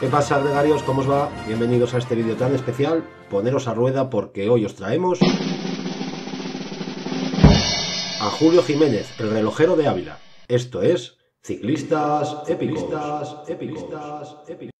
¿Qué pasa, gregarios? ¿Cómo os va? Bienvenidos a este vídeo tan especial. Poneros a rueda porque hoy os traemos a Julio Jiménez, el relojero de Ávila. Esto es Ciclistas Épicos. Ciclistas Épicos.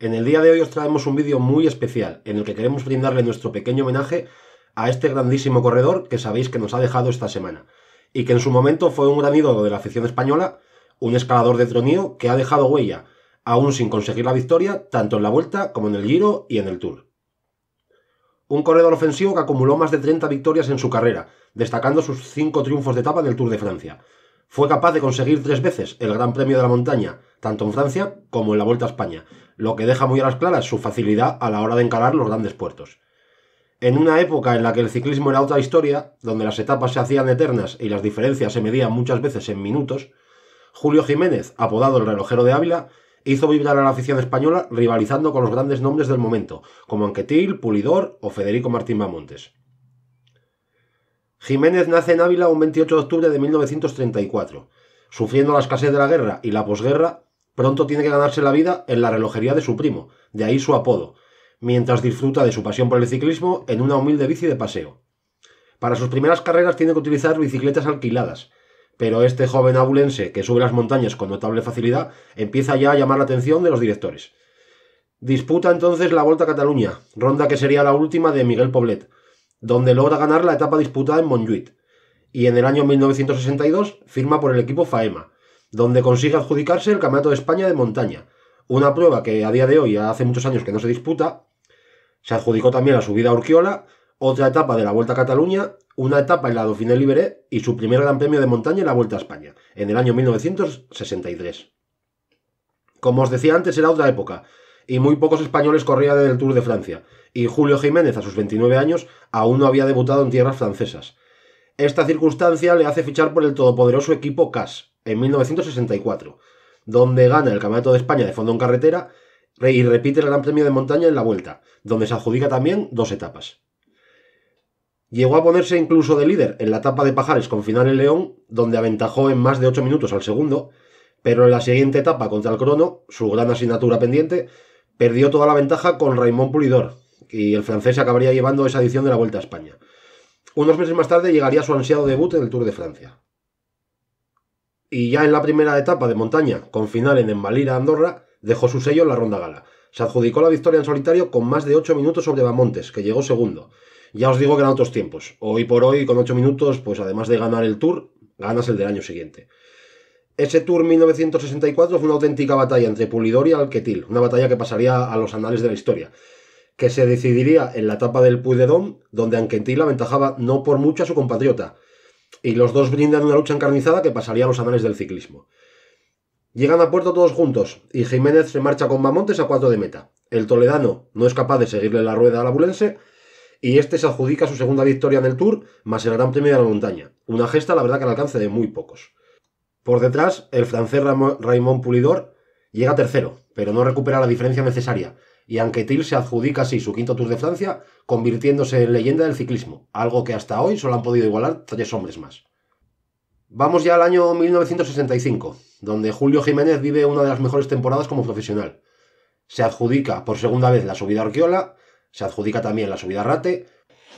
En el día de hoy os traemos un vídeo muy especial en el que queremos brindarle nuestro pequeño homenaje a este grandísimo corredor que sabéis que nos ha dejado esta semana y que en su momento fue un gran ídolo de la afición española, un escalador de tronío que ha dejado huella, aún sin conseguir la victoria, tanto en la vuelta como en el Giro y en el Tour. Un corredor ofensivo que acumuló más de 30 victorias en su carrera, destacando sus 5 triunfos de etapa en el Tour de Francia. Fue capaz de conseguir tres veces el Gran Premio de la Montaña, tanto en Francia como en la Vuelta a España, lo que deja muy a las claras su facilidad a la hora de encarar los grandes puertos. En una época en la que el ciclismo era otra historia, donde las etapas se hacían eternas y las diferencias se medían muchas veces en minutos, Julio Jiménez, apodado el relojero de Ávila, hizo vibrar a la afición española rivalizando con los grandes nombres del momento, como Anquetil, Pulidor o Federico Martín Mamontes. Jiménez nace en Ávila un 28 de octubre de 1934. Sufriendo la escasez de la guerra y la posguerra, Pronto tiene que ganarse la vida en la relojería de su primo, de ahí su apodo, mientras disfruta de su pasión por el ciclismo en una humilde bici de paseo. Para sus primeras carreras tiene que utilizar bicicletas alquiladas, pero este joven abulense que sube las montañas con notable facilidad empieza ya a llamar la atención de los directores. Disputa entonces la Volta a Cataluña, ronda que sería la última de Miguel Poblet, donde logra ganar la etapa disputada en Montjuic, y en el año 1962 firma por el equipo Faema, donde consigue adjudicarse el Campeonato de España de montaña, una prueba que a día de hoy, hace muchos años que no se disputa, se adjudicó también la subida a Urquiola, otra etapa de la Vuelta a Cataluña, una etapa en la Dauphiné Libre y su primer gran premio de montaña en la Vuelta a España, en el año 1963. Como os decía antes, era otra época, y muy pocos españoles corrían en el Tour de Francia, y Julio Jiménez, a sus 29 años, aún no había debutado en tierras francesas. Esta circunstancia le hace fichar por el todopoderoso equipo CAS, en 1964, donde gana el Campeonato de España de fondo en carretera y repite el Gran Premio de Montaña en la Vuelta, donde se adjudica también dos etapas. Llegó a ponerse incluso de líder en la etapa de Pajares con final en León, donde aventajó en más de 8 minutos al segundo, pero en la siguiente etapa contra el Crono, su gran asignatura pendiente, perdió toda la ventaja con Raymond Pulidor, y el francés acabaría llevando esa edición de la Vuelta a España. Unos meses más tarde llegaría su ansiado debut en el Tour de Francia y ya en la primera etapa de montaña, con final en Envalira, Andorra, dejó su sello en la ronda gala. Se adjudicó la victoria en solitario con más de 8 minutos sobre Bamontes, que llegó segundo. Ya os digo que eran otros tiempos. Hoy por hoy, con 8 minutos, pues además de ganar el Tour, ganas el del año siguiente. Ese Tour 1964 fue una auténtica batalla entre Pulidor y Alquetil, una batalla que pasaría a los anales de la historia, que se decidiría en la etapa del Puy de Dom, donde Alquetil aventajaba no por mucho a su compatriota, y los dos brindan una lucha encarnizada que pasaría a los anales del ciclismo. Llegan a puerto todos juntos y Jiménez se marcha con Mamontes a cuatro de meta. El toledano no es capaz de seguirle la rueda al abulense y este se adjudica su segunda victoria en el Tour más el Gran Premio de la Montaña. Una gesta, la verdad, que al alcance de muy pocos. Por detrás, el francés Raymond Pulidor llega tercero, pero no recupera la diferencia necesaria y Anquetil se adjudica así su quinto Tour de Francia, convirtiéndose en leyenda del ciclismo, algo que hasta hoy solo han podido igualar tres hombres más. Vamos ya al año 1965, donde Julio Jiménez vive una de las mejores temporadas como profesional. Se adjudica por segunda vez la subida a se adjudica también la subida Rate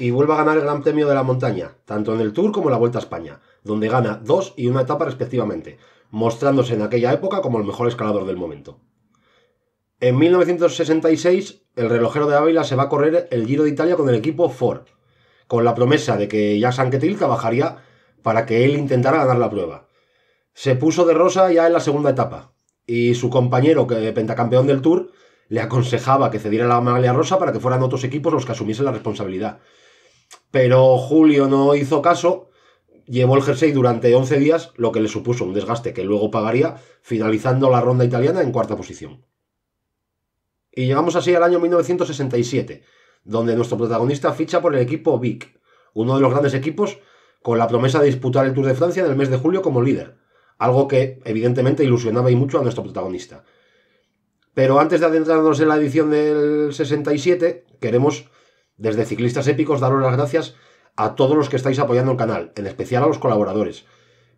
y vuelve a ganar el Gran Premio de la Montaña, tanto en el Tour como en la Vuelta a España, donde gana dos y una etapa respectivamente, mostrándose en aquella época como el mejor escalador del momento. En 1966, el relojero de Ávila se va a correr el Giro de Italia con el equipo Ford, con la promesa de que ya Sanquetil trabajaría para que él intentara ganar la prueba. Se puso de rosa ya en la segunda etapa, y su compañero, que pentacampeón del Tour, le aconsejaba que cediera la maglia rosa para que fueran otros equipos los que asumiesen la responsabilidad. Pero Julio no hizo caso, llevó el jersey durante 11 días, lo que le supuso un desgaste que luego pagaría, finalizando la ronda italiana en cuarta posición. Y llegamos así al año 1967, donde nuestro protagonista ficha por el equipo Vic, uno de los grandes equipos con la promesa de disputar el Tour de Francia en el mes de julio como líder, algo que evidentemente ilusionaba y mucho a nuestro protagonista. Pero antes de adentrarnos en la edición del 67, queremos, desde Ciclistas Épicos, daros las gracias a todos los que estáis apoyando el canal, en especial a los colaboradores.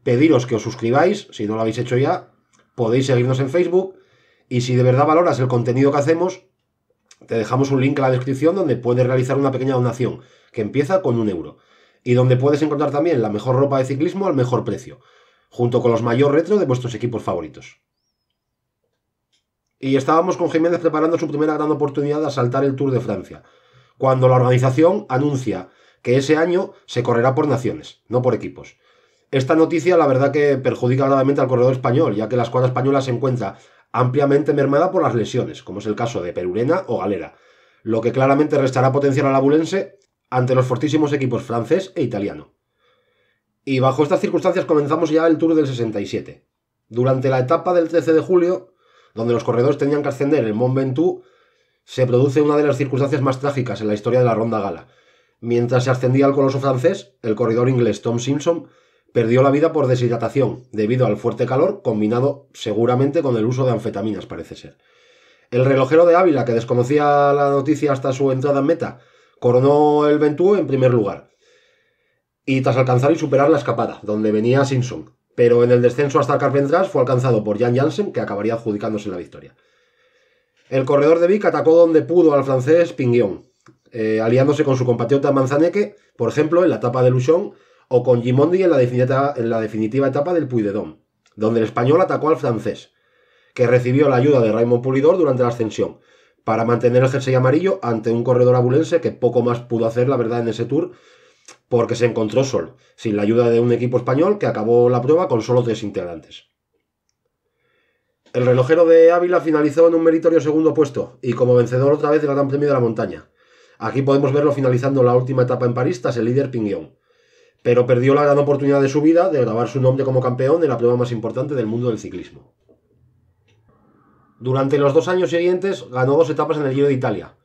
Pediros que os suscribáis, si no lo habéis hecho ya, podéis seguirnos en Facebook, y si de verdad valoras el contenido que hacemos, te dejamos un link en la descripción donde puedes realizar una pequeña donación, que empieza con un euro, y donde puedes encontrar también la mejor ropa de ciclismo al mejor precio, junto con los mayor retro de vuestros equipos favoritos. Y estábamos con Jiménez preparando su primera gran oportunidad de asaltar el Tour de Francia, cuando la organización anuncia que ese año se correrá por naciones, no por equipos. Esta noticia la verdad que perjudica gravemente al corredor español, ya que la escuadra española se encuentra ampliamente mermada por las lesiones, como es el caso de Perurena o Galera, lo que claramente restará potencial al abulense ante los fortísimos equipos francés e italiano. Y bajo estas circunstancias comenzamos ya el Tour del 67. Durante la etapa del 13 de julio, donde los corredores tenían que ascender el Mont Ventoux, se produce una de las circunstancias más trágicas en la historia de la Ronda Gala. Mientras se ascendía al coloso francés, el corredor inglés Tom Simpson perdió la vida por deshidratación debido al fuerte calor combinado seguramente con el uso de anfetaminas, parece ser. El relojero de Ávila, que desconocía la noticia hasta su entrada en meta, coronó el ventúo en primer lugar. Y tras alcanzar y superar la escapada, donde venía Simpson. Pero en el descenso hasta Carpentras fue alcanzado por Jan Janssen, que acabaría adjudicándose la victoria. El corredor de Vic atacó donde pudo al francés Pinguion, eh, aliándose con su compatriota Manzaneque, por ejemplo, en la etapa de Luchon, o con Gimondi en la definitiva, etapa del Puy de Dom, donde el español atacó al francés, que recibió la ayuda de Raymond Pulidor durante la ascensión, para mantener el jersey amarillo ante un corredor abulense que poco más pudo hacer, la verdad, en ese tour, porque se encontró solo, sin la ayuda de un equipo español que acabó la prueba con solo tres integrantes. El relojero de Ávila finalizó en un meritorio segundo puesto y como vencedor otra vez del Gran Premio de la Montaña. Aquí podemos verlo finalizando la última etapa en París tras el líder Pingueón pero perdió la gran oportunidad de su vida de grabar su nombre como campeón en la prueba más importante del mundo del ciclismo. Durante los dos años siguientes ganó dos etapas en el Giro de Italia,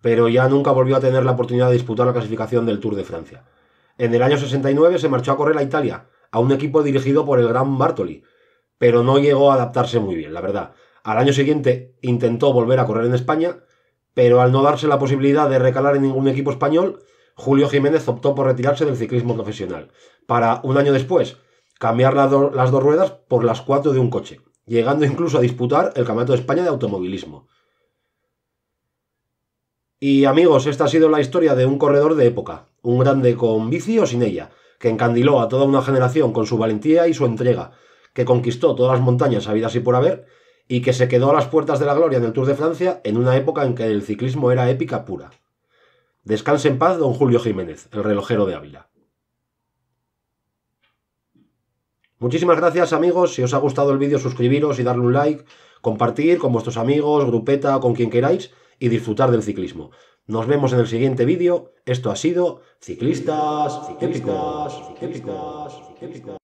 pero ya nunca volvió a tener la oportunidad de disputar la clasificación del Tour de Francia. En el año 69 se marchó a correr a Italia, a un equipo dirigido por el gran Bartoli, pero no llegó a adaptarse muy bien, la verdad. Al año siguiente intentó volver a correr en España, pero al no darse la posibilidad de recalar en ningún equipo español, Julio Jiménez optó por retirarse del ciclismo profesional, para un año después cambiar las, dos ruedas por las cuatro de un coche, llegando incluso a disputar el Campeonato de España de Automovilismo. Y amigos, esta ha sido la historia de un corredor de época, un grande con bici o sin ella, que encandiló a toda una generación con su valentía y su entrega, que conquistó todas las montañas habidas y por haber, y que se quedó a las puertas de la gloria en el Tour de Francia en una época en que el ciclismo era épica pura. Descanse en paz don Julio Jiménez, el relojero de Ávila. Muchísimas gracias amigos, si os ha gustado el vídeo suscribiros y darle un like, compartir con vuestros amigos, grupeta, con quien queráis y disfrutar del ciclismo. Nos vemos en el siguiente vídeo, esto ha sido Ciclistas, Ciclistas, Ciclistas, Ciclistas.